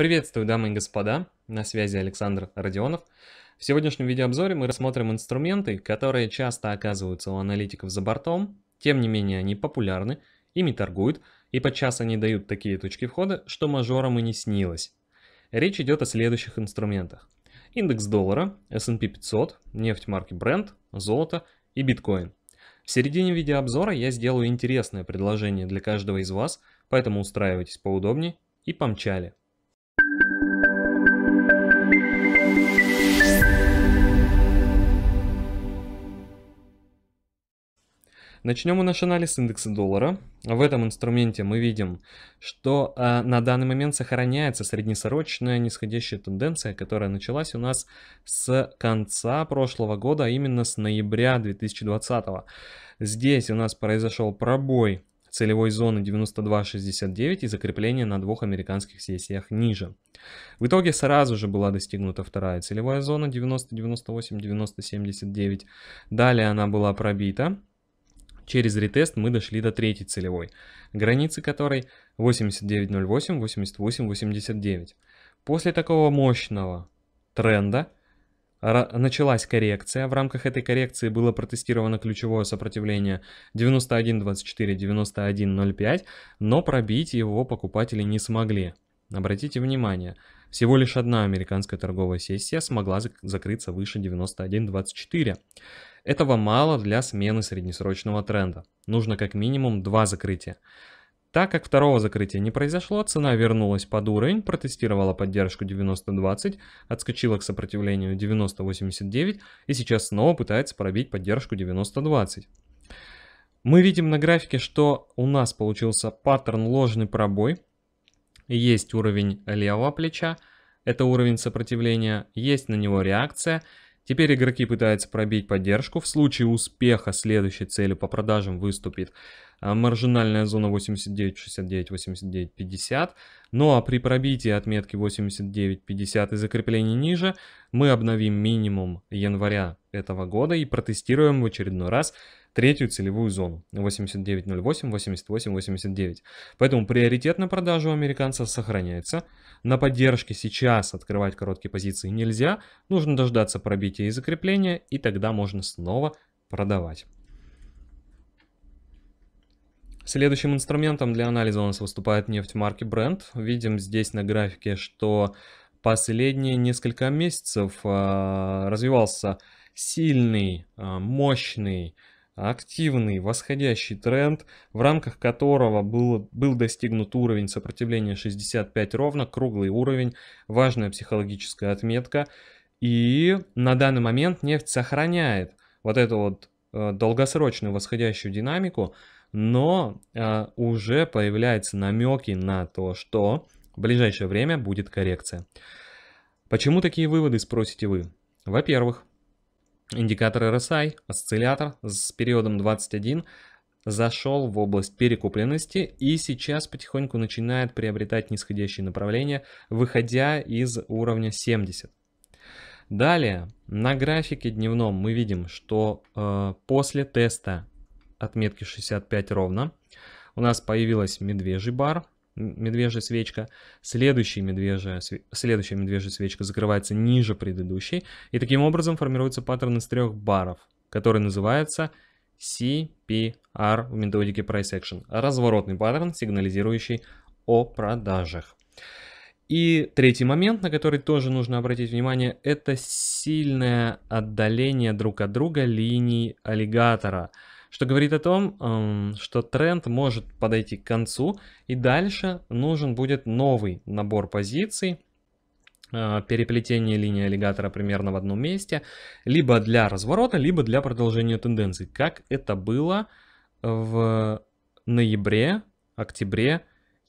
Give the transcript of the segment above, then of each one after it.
Приветствую, дамы и господа, на связи Александр Родионов. В сегодняшнем видеообзоре мы рассмотрим инструменты, которые часто оказываются у аналитиков за бортом, тем не менее они популярны, ими торгуют, и подчас они дают такие точки входа, что мажорам и не снилось. Речь идет о следующих инструментах. Индекс доллара, S&P 500, нефть марки Brent, золото и биткоин. В середине видеообзора я сделаю интересное предложение для каждого из вас, поэтому устраивайтесь поудобнее и помчали. Начнем мы наш анализ индекса доллара. В этом инструменте мы видим, что э, на данный момент сохраняется среднесрочная нисходящая тенденция, которая началась у нас с конца прошлого года, а именно с ноября 2020. Здесь у нас произошел пробой целевой зоны 92.69 и закрепление на двух американских сессиях ниже. В итоге сразу же была достигнута вторая целевая зона 90.98, 90.79. Далее она была пробита Через ретест мы дошли до третьей целевой, границы которой 89.08, 88.89. После такого мощного тренда началась коррекция. В рамках этой коррекции было протестировано ключевое сопротивление 91.24, 91.05, но пробить его покупатели не смогли. Обратите внимание, всего лишь одна американская торговая сессия смогла закрыться выше 91.24. Этого мало для смены среднесрочного тренда. Нужно как минимум два закрытия. Так как второго закрытия не произошло, цена вернулась под уровень, протестировала поддержку 90.20, отскочила к сопротивлению 90.89 и сейчас снова пытается пробить поддержку 90.20. Мы видим на графике, что у нас получился паттерн ложный пробой. Есть уровень левого плеча, это уровень сопротивления, есть на него реакция – Теперь игроки пытаются пробить поддержку. В случае успеха следующей целью по продажам выступит а, маржинальная зона 89, 69, 89, 50. Ну а при пробитии отметки 89, 50 и закреплении ниже мы обновим минимум января этого года и протестируем в очередной раз третью целевую зону 89.08, 88.89. Поэтому приоритет на продажу у американца сохраняется. На поддержке сейчас открывать короткие позиции нельзя, нужно дождаться пробития и закрепления, и тогда можно снова продавать. Следующим инструментом для анализа у нас выступает нефть марки Brent. Видим здесь на графике, что последние несколько месяцев а, развивался сильный, а, мощный активный восходящий тренд, в рамках которого был, был достигнут уровень сопротивления 65 ровно, круглый уровень, важная психологическая отметка. И на данный момент нефть сохраняет вот эту вот э, долгосрочную восходящую динамику, но э, уже появляются намеки на то, что в ближайшее время будет коррекция. Почему такие выводы, спросите вы? Во-первых, Индикатор RSI, осциллятор с периодом 21 зашел в область перекупленности и сейчас потихоньку начинает приобретать нисходящее направление, выходя из уровня 70. Далее, на графике дневном мы видим, что э, после теста отметки 65 ровно у нас появилась медвежий бар, медвежья свечка, следующая медвежья, следующая медвежья свечка закрывается ниже предыдущей, и таким образом формируется паттерн из трех баров, который называется CPR в методике Price Action. Разворотный паттерн, сигнализирующий о продажах. И третий момент, на который тоже нужно обратить внимание, это сильное отдаление друг от друга линий аллигатора – что говорит о том, эм, что тренд может подойти к концу, и дальше нужен будет новый набор позиций, э, переплетение линии аллигатора примерно в одном месте, либо для разворота, либо для продолжения тенденции, как это было в ноябре, октябре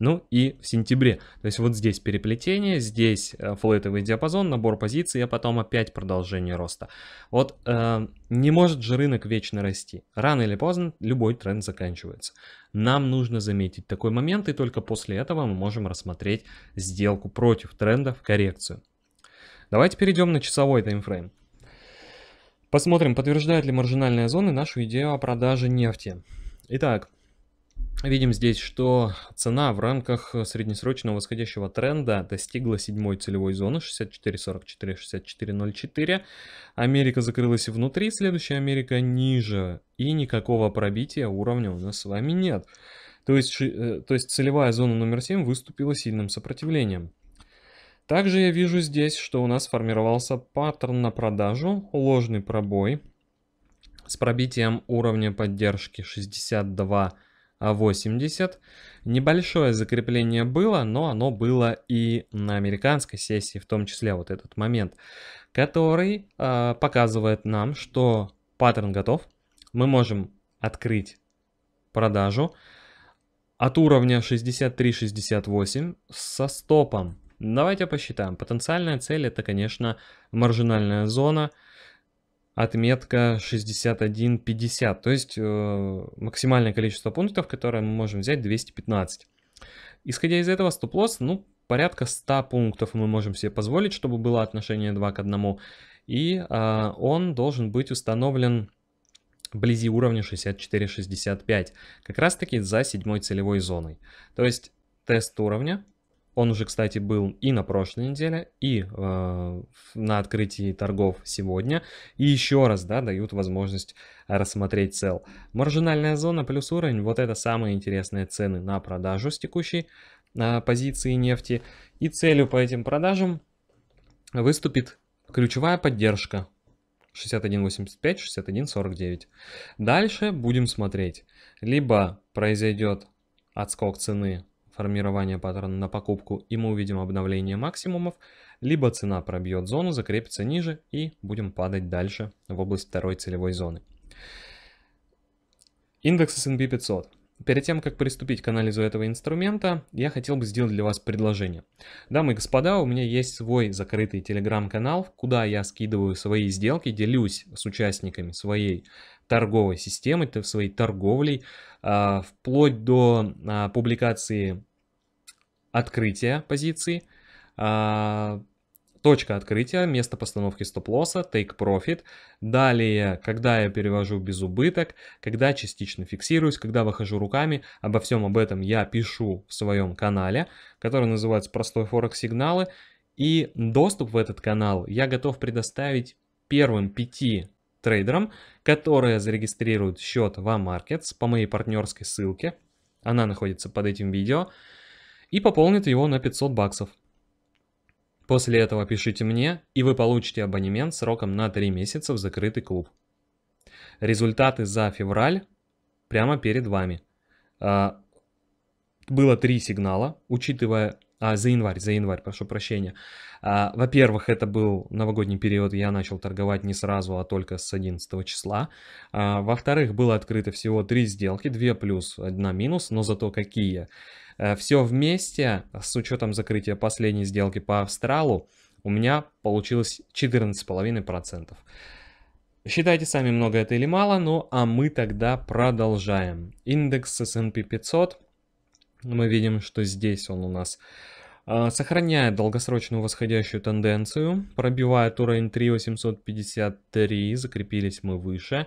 ну и в сентябре. То есть вот здесь переплетение, здесь э, флетовый диапазон, набор позиций, а потом опять продолжение роста. Вот э, не может же рынок вечно расти. Рано или поздно любой тренд заканчивается. Нам нужно заметить такой момент, и только после этого мы можем рассмотреть сделку против тренда в коррекцию. Давайте перейдем на часовой таймфрейм. Посмотрим, подтверждает ли маржинальная зона нашу идею о продаже нефти. Итак, Видим здесь, что цена в рамках э, среднесрочного восходящего тренда достигла седьмой целевой зоны 64.44-64.04. Америка закрылась внутри, следующая Америка ниже. И никакого пробития уровня у нас с вами нет. То есть, э, то есть целевая зона номер 7 выступила сильным сопротивлением. Также я вижу здесь, что у нас формировался паттерн на продажу, ложный пробой с пробитием уровня поддержки 62 80. А, Небольшое закрепление было, но оно было и на американской сессии, в том числе вот этот момент, который э, показывает нам, что паттерн готов. Мы можем открыть продажу от уровня 63-68 со стопом. Давайте посчитаем. Потенциальная цель это, конечно, маржинальная зона – отметка 61.50, то есть э, максимальное количество пунктов, которое мы можем взять 215. Исходя из этого стоп-лосс, ну, порядка 100 пунктов мы можем себе позволить, чтобы было отношение 2 к 1, и э, он должен быть установлен вблизи уровня 64-65, как раз таки за седьмой целевой зоной. То есть тест уровня, он уже, кстати, был и на прошлой неделе, и э, на открытии торгов сегодня. И еще раз, да, дают возможность рассмотреть цел. Маржинальная зона плюс уровень, вот это самые интересные цены на продажу с текущей э, позиции нефти. И целью по этим продажам выступит ключевая поддержка 61.85, 61.49. Дальше будем смотреть. Либо произойдет отскок цены формирования паттерна на покупку и мы увидим обновление максимумов, либо цена пробьет зону, закрепится ниже и будем падать дальше в область второй целевой зоны. Индекс S&P 500. Перед тем, как приступить к анализу этого инструмента, я хотел бы сделать для вас предложение. Дамы и господа, у меня есть свой закрытый телеграм-канал, куда я скидываю свои сделки, делюсь с участниками своей торговой системы, своей торговлей, а, вплоть до а, публикации открытие позиции, а, точка открытия, место постановки стоп-лосса, take profit. Далее, когда я перевожу без убыток, когда частично фиксируюсь, когда выхожу руками. Обо всем об этом я пишу в своем канале, который называется «Простой Форекс Сигналы». И доступ в этот канал я готов предоставить первым пяти трейдерам, которые зарегистрируют счет в Markets по моей партнерской ссылке. Она находится под этим видео и пополнит его на 500 баксов. После этого пишите мне, и вы получите абонемент сроком на 3 месяца в закрытый клуб. Результаты за февраль прямо перед вами. А, было 3 сигнала, учитывая а, за январь, за январь, прошу прощения. А, во-первых, это был новогодний период, я начал торговать не сразу, а только с 11 числа. А, во-вторых, было открыто всего три сделки, 2 плюс, 1 минус, но зато какие. А, э, все вместе, с учетом закрытия последней сделки по Австралу, у меня получилось 14,5%. Считайте сами, много это или мало, ну а мы тогда продолжаем. Индекс S&P 500 мы видим, что здесь он у нас а, сохраняет долгосрочную восходящую тенденцию, пробивает уровень 3853, закрепились мы выше.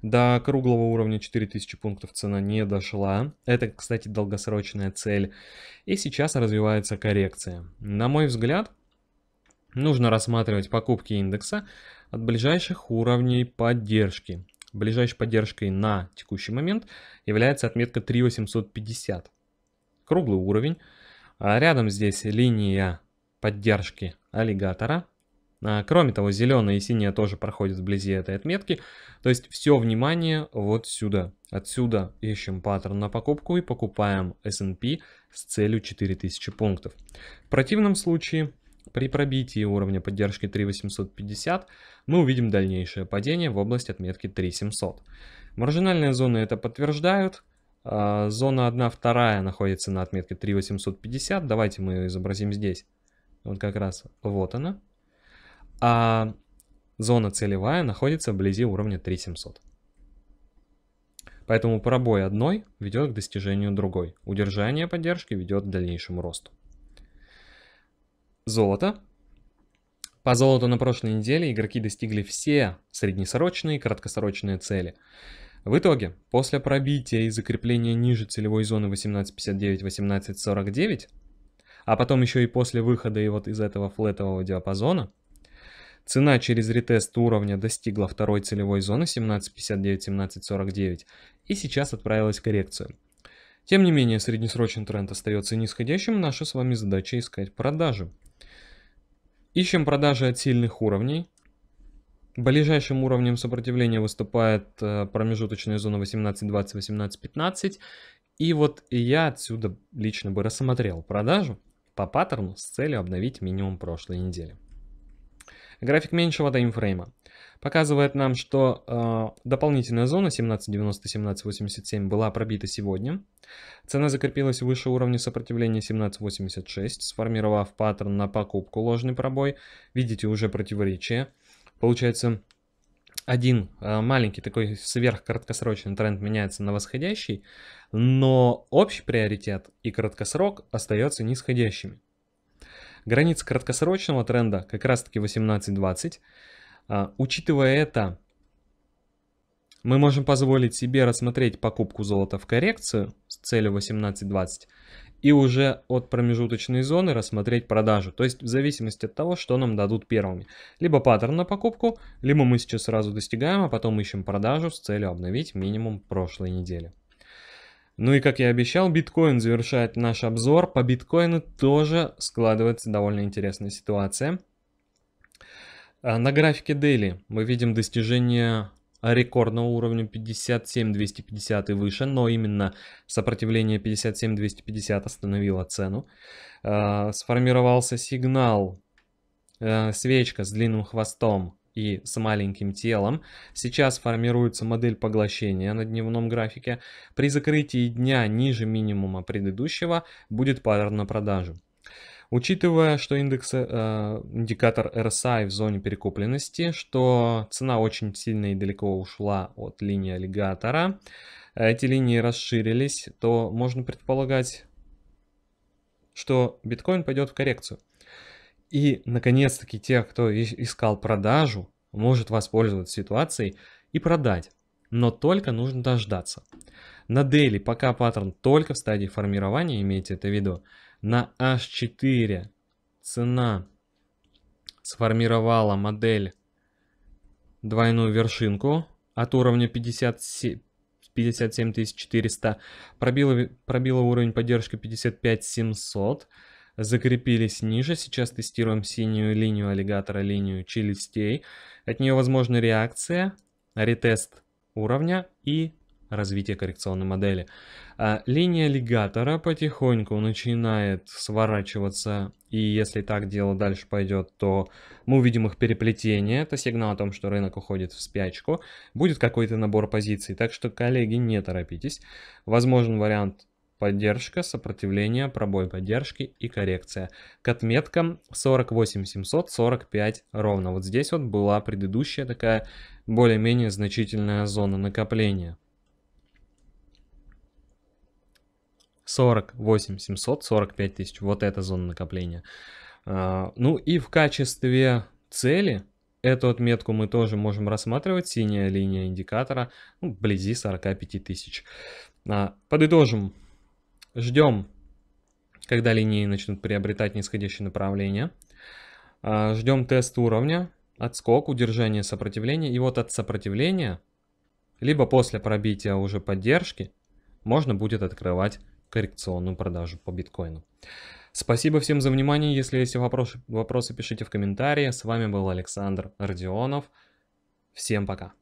До круглого уровня 4000 пунктов цена не дошла. Это, кстати, долгосрочная цель. И сейчас развивается коррекция. На мой взгляд, нужно рассматривать покупки индекса от ближайших уровней поддержки. Ближайшей поддержкой на текущий момент является отметка 3850 круглый уровень. А, рядом здесь линия поддержки аллигатора. А, кроме того, зеленая и синяя тоже проходят вблизи этой отметки. То есть все внимание вот сюда. Отсюда ищем паттерн на покупку и покупаем S&P с целью 4000 пунктов. В противном случае при пробитии уровня поддержки 3850 мы увидим дальнейшее падение в область отметки 3700. Маржинальные зоны это подтверждают. А, зона 1, 2 находится на отметке 3850. Давайте мы ее изобразим здесь. Вот как раз вот она. А зона целевая находится вблизи уровня 3700. Поэтому пробой одной ведет к достижению другой. Удержание поддержки ведет к дальнейшему росту. Золото. По золоту на прошлой неделе игроки достигли все среднесрочные и краткосрочные цели – в итоге, после пробития и закрепления ниже целевой зоны 1859-1849, а потом еще и после выхода и вот из этого флетового диапазона, цена через ретест уровня достигла второй целевой зоны 1759-1749 и сейчас отправилась в коррекцию. Тем не менее, среднесрочный тренд остается нисходящим, наша с вами задача искать продажи. Ищем продажи от сильных уровней, Ближайшим уровнем сопротивления выступает э, промежуточная зона 18-20, 18-15. И вот я отсюда лично бы рассмотрел продажу по паттерну с целью обновить минимум прошлой недели. График меньшего таймфрейма показывает нам, что э, дополнительная зона 17.90-17.87 была пробита сегодня. Цена закрепилась выше уровня сопротивления 17.86, сформировав паттерн на покупку ложный пробой. Видите уже противоречие получается, один а, маленький такой сверхкраткосрочный тренд меняется на восходящий, но общий приоритет и краткосрок остается нисходящими. Граница краткосрочного тренда как раз-таки 18-20. А, учитывая это, мы можем позволить себе рассмотреть покупку золота в коррекцию с целью 18-20 и уже от промежуточной зоны рассмотреть продажу. То есть в зависимости от того, что нам дадут первыми. Либо паттерн на покупку, либо мы сейчас сразу достигаем, а потом ищем продажу с целью обновить минимум прошлой недели. Ну и как я обещал, биткоин завершает наш обзор. По биткоину тоже складывается довольно интересная ситуация. А, на графике Daily мы видим достижение рекордного уровня 57,250 и выше, но именно сопротивление 57,250 остановило цену. А, сформировался сигнал э, свечка с длинным хвостом и с маленьким телом. Сейчас формируется модель поглощения на дневном графике. При закрытии дня ниже минимума предыдущего будет пар на продажу. Учитывая, что индекс, э, индикатор RSI в зоне перекупленности, что цена очень сильно и далеко ушла от линии аллигатора, эти линии расширились, то можно предполагать, что биткоин пойдет в коррекцию. И, наконец-таки, те, кто искал продажу, может воспользоваться ситуацией и продать. Но только нужно дождаться. На дейли пока паттерн только в стадии формирования, имейте это в виду на H4 цена сформировала модель двойную вершинку от уровня 57, 57 400, пробила, пробила уровень поддержки 55 700, закрепились ниже. Сейчас тестируем синюю линию аллигатора, линию челюстей. От нее возможна реакция, ретест уровня и развитие коррекционной модели. А линия лигатора потихоньку начинает сворачиваться, и если так дело дальше пойдет, то мы увидим их переплетение, это сигнал о том, что рынок уходит в спячку, будет какой-то набор позиций, так что, коллеги, не торопитесь. Возможен вариант поддержка, сопротивление, пробой поддержки и коррекция. К отметкам 48745 ровно. Вот здесь вот была предыдущая такая более-менее значительная зона накопления. 48 700, 45 тысяч. Вот эта зона накопления. А, ну и в качестве цели эту отметку мы тоже можем рассматривать. Синяя линия индикатора ну, вблизи 45 тысяч. А, подытожим. Ждем, когда линии начнут приобретать нисходящее направление. А, ждем тест уровня, отскок, удержание сопротивления. И вот от сопротивления, либо после пробития уже поддержки, можно будет открывать коррекционную продажу по биткоину. Спасибо всем за внимание. Если есть вопросы, вопросы пишите в комментарии. С вами был Александр Родионов. Всем пока.